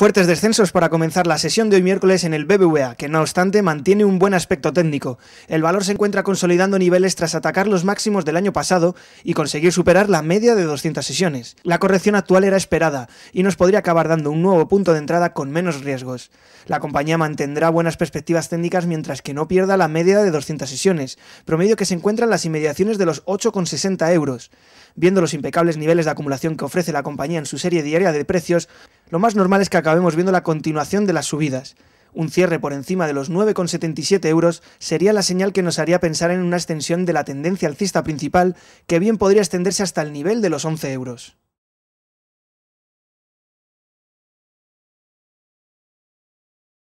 Fuertes descensos para comenzar la sesión de hoy miércoles en el BBVA, que no obstante mantiene un buen aspecto técnico. El valor se encuentra consolidando niveles tras atacar los máximos del año pasado y conseguir superar la media de 200 sesiones. La corrección actual era esperada y nos podría acabar dando un nuevo punto de entrada con menos riesgos. La compañía mantendrá buenas perspectivas técnicas mientras que no pierda la media de 200 sesiones, promedio que se encuentra en las inmediaciones de los 8,60 euros. Viendo los impecables niveles de acumulación que ofrece la compañía en su serie diaria de precios, lo más normal es que acabemos viendo la continuación de las subidas. Un cierre por encima de los 9,77 euros sería la señal que nos haría pensar en una extensión de la tendencia alcista principal, que bien podría extenderse hasta el nivel de los 11 euros.